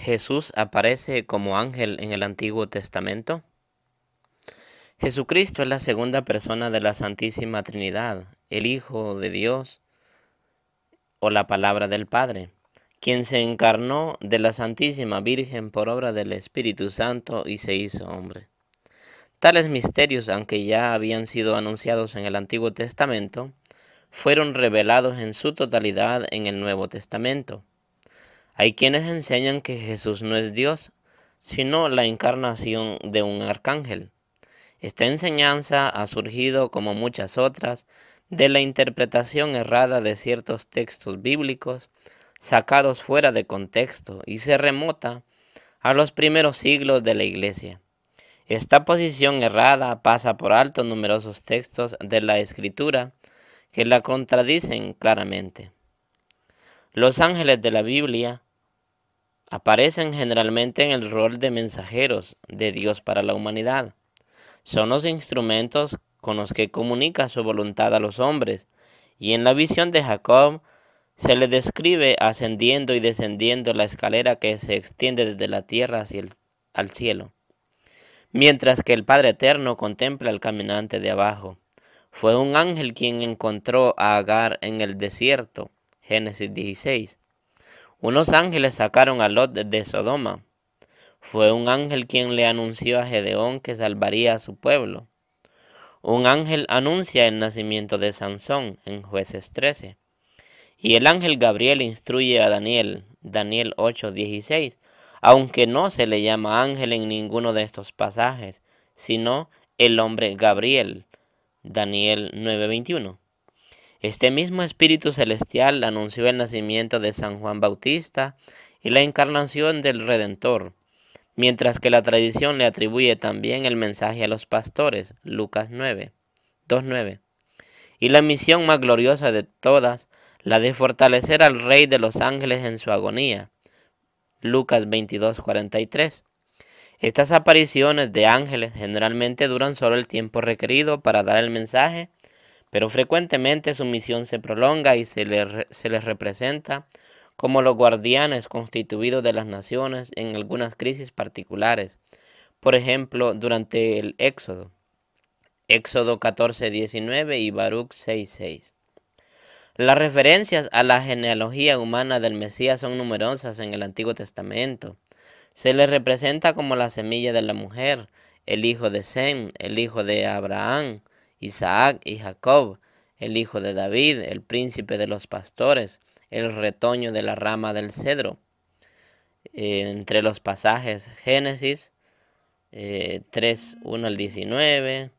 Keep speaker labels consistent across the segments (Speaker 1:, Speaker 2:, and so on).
Speaker 1: Jesús aparece como ángel en el Antiguo Testamento? Jesucristo es la segunda persona de la Santísima Trinidad, el Hijo de Dios o la palabra del Padre, quien se encarnó de la Santísima Virgen por obra del Espíritu Santo y se hizo hombre. Tales misterios, aunque ya habían sido anunciados en el Antiguo Testamento, fueron revelados en su totalidad en el Nuevo Testamento hay quienes enseñan que Jesús no es Dios, sino la encarnación de un arcángel. Esta enseñanza ha surgido, como muchas otras, de la interpretación errada de ciertos textos bíblicos sacados fuera de contexto y se remota a los primeros siglos de la Iglesia. Esta posición errada pasa por alto numerosos textos de la Escritura que la contradicen claramente. Los ángeles de la Biblia Aparecen generalmente en el rol de mensajeros de Dios para la humanidad. Son los instrumentos con los que comunica su voluntad a los hombres, y en la visión de Jacob se le describe ascendiendo y descendiendo la escalera que se extiende desde la tierra hacia el al cielo, mientras que el Padre Eterno contempla al caminante de abajo. Fue un ángel quien encontró a Agar en el desierto, Génesis 16, unos ángeles sacaron a Lot de Sodoma. Fue un ángel quien le anunció a Gedeón que salvaría a su pueblo. Un ángel anuncia el nacimiento de Sansón en jueces 13. Y el ángel Gabriel instruye a Daniel, Daniel 8:16, aunque no se le llama ángel en ninguno de estos pasajes, sino el hombre Gabriel, Daniel 9:21. Este mismo Espíritu Celestial anunció el nacimiento de San Juan Bautista y la encarnación del Redentor, mientras que la tradición le atribuye también el mensaje a los pastores, Lucas 9, 2.9, y la misión más gloriosa de todas, la de fortalecer al Rey de los ángeles en su agonía, Lucas 22.43. Estas apariciones de ángeles generalmente duran solo el tiempo requerido para dar el mensaje pero frecuentemente su misión se prolonga y se, les representa como los guardianes constituidos de las naciones en algunas crisis particulares, por ejemplo, durante el Éxodo, Éxodo 14:19 y Baruch 6:6. Las referencias a la genealogía humana del Mesías son numerosas en el Antiguo Testamento. Se le representa como la semilla de la mujer, el hijo de Sem, el hijo de Abraham, Isaac y Jacob, el hijo de David, el príncipe de los pastores, el retoño de la rama del cedro. entre los pasajes Génesis 3, eh, 1 al 19,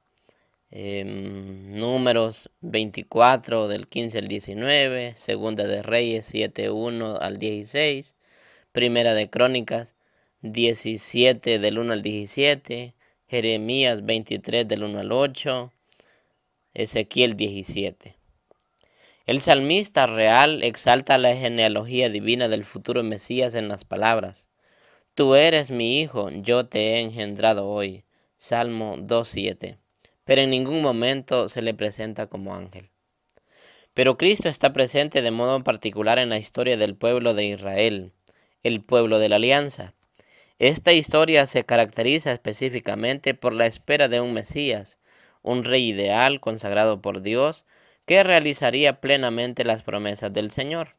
Speaker 1: em, Números 24 del 15 al 19, Segunda de Reyes 7, 1 al 16, Primera de Crónicas 17 del 1 al 17, Jeremías 23 del 1 al 8, Ezequiel 17. El salmista real exalta la genealogía divina del futuro Mesías en las palabras, Tú eres mi hijo, yo te he engendrado hoy. Salmo 2.7. Pero en ningún momento se le presenta como ángel. Pero Cristo está presente de modo particular en la historia del pueblo de Israel, el pueblo de la alianza. Esta historia se caracteriza específicamente por la espera de un Mesías, un rey ideal consagrado por Dios que realizaría plenamente las promesas del Señor.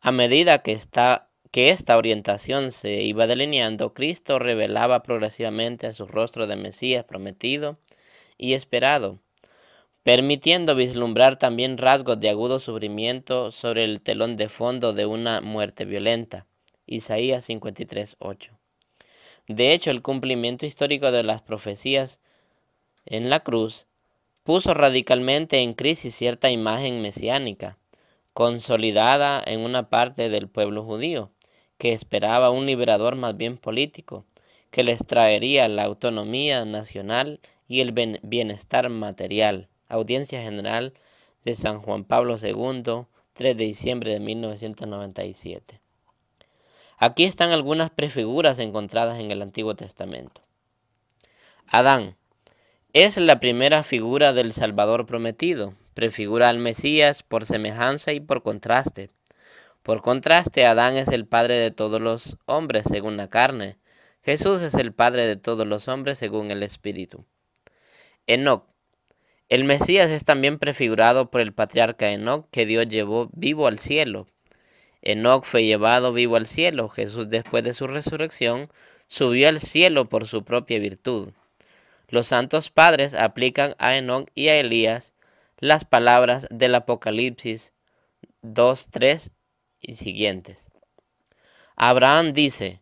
Speaker 1: A medida que esta, que esta orientación se iba delineando, Cristo revelaba progresivamente a su rostro de Mesías prometido y esperado, permitiendo vislumbrar también rasgos de agudo sufrimiento sobre el telón de fondo de una muerte violenta. Isaías 53:8. De hecho, el cumplimiento histórico de las profecías en la cruz, puso radicalmente en crisis cierta imagen mesiánica, consolidada en una parte del pueblo judío, que esperaba un liberador más bien político, que les traería la autonomía nacional y el bienestar material. Audiencia General de San Juan Pablo II, 3 de diciembre de 1997. Aquí están algunas prefiguras encontradas en el Antiguo Testamento. Adán, es la primera figura del Salvador prometido, prefigura al Mesías por semejanza y por contraste. Por contraste, Adán es el padre de todos los hombres según la carne, Jesús es el padre de todos los hombres según el Espíritu. Enoc. El Mesías es también prefigurado por el patriarca Enoc que Dios llevó vivo al cielo. Enoc fue llevado vivo al cielo. Jesús después de su resurrección subió al cielo por su propia virtud. Los santos padres aplican a Enón y a Elías las palabras del Apocalipsis 2, 3 y siguientes. Abraham dice,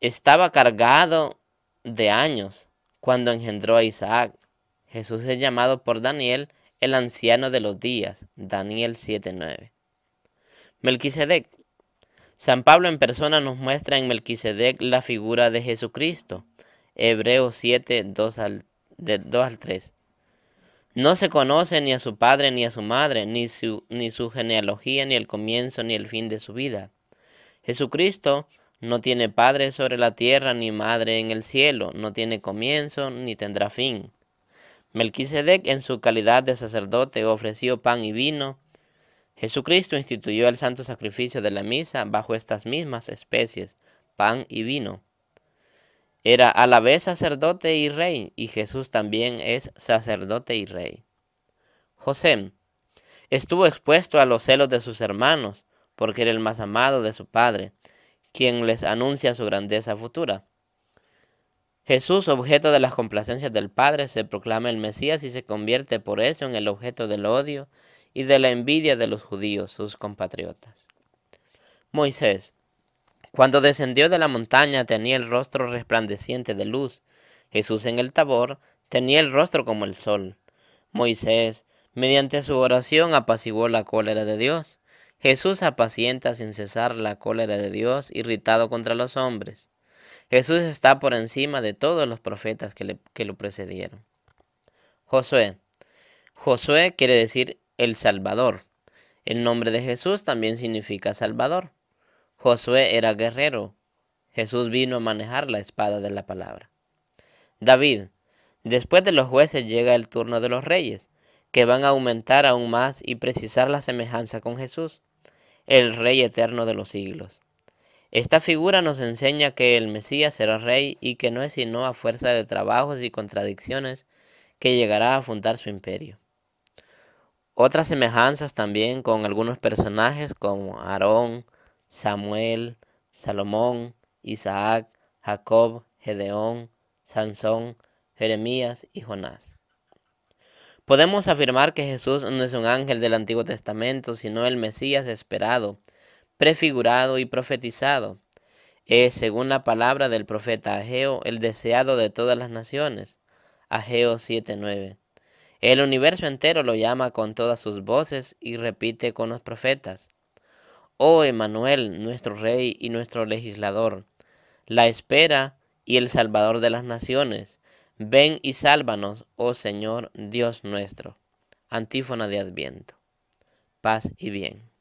Speaker 1: estaba cargado de años cuando engendró a Isaac. Jesús es llamado por Daniel el anciano de los días, Daniel 7:9. Melquisedec. San Pablo en persona nos muestra en Melquisedec la figura de Jesucristo, Hebreos 7, 2 al, 3. No se conoce ni a su padre ni a su madre, ni su, ni su genealogía, ni el comienzo, ni el fin de su vida. Jesucristo no tiene padre sobre la tierra, ni madre en el cielo, no tiene comienzo, ni tendrá fin. Melquisedec, en su calidad de sacerdote, ofreció pan y vino. Jesucristo instituyó el santo sacrificio de la misa bajo estas mismas especies, pan y vino era a la vez sacerdote y rey, y Jesús también es sacerdote y rey. José estuvo expuesto a los celos de sus hermanos, porque era el más amado de su padre, quien les anuncia su grandeza futura. Jesús, objeto de las complacencias del Padre, se proclama el Mesías y se convierte por eso en el objeto del odio y de la envidia de los judíos, sus compatriotas. Moisés cuando descendió de la montaña tenía el rostro resplandeciente de luz. Jesús en el tabor tenía el rostro como el sol. Moisés, mediante su oración, apaciguó la cólera de Dios. Jesús apacienta sin cesar la cólera de Dios irritado contra los hombres. Jesús está por encima de todos los profetas que, que lo precedieron. Josué. Josué quiere decir el Salvador. El nombre de Jesús también significa Salvador. Josué era guerrero. Jesús vino a manejar la espada de la palabra. David. Después de los jueces llega el turno de los reyes, que van a aumentar aún más y precisar la semejanza con Jesús, el Rey eterno de los siglos. Esta figura nos enseña que el Mesías será rey y que no es sino a fuerza de trabajos y contradicciones que llegará a fundar su imperio. Otras semejanzas también con algunos personajes como Aarón, Samuel, Salomón, Isaac, Jacob, Gedeón, Sansón, Jeremías y Jonás. Podemos afirmar que Jesús no es un ángel del Antiguo Testamento, sino el Mesías esperado, prefigurado y profetizado. Es, según la palabra del profeta Ageo, el deseado de todas las naciones. Ageo 7:9. El universo entero lo llama con todas sus voces y repite con los profetas. Oh Emanuel, nuestro Rey y nuestro legislador, la espera y el Salvador de las naciones, ven y sálvanos, oh Señor Dios nuestro. Antífona de Adviento. Paz y bien.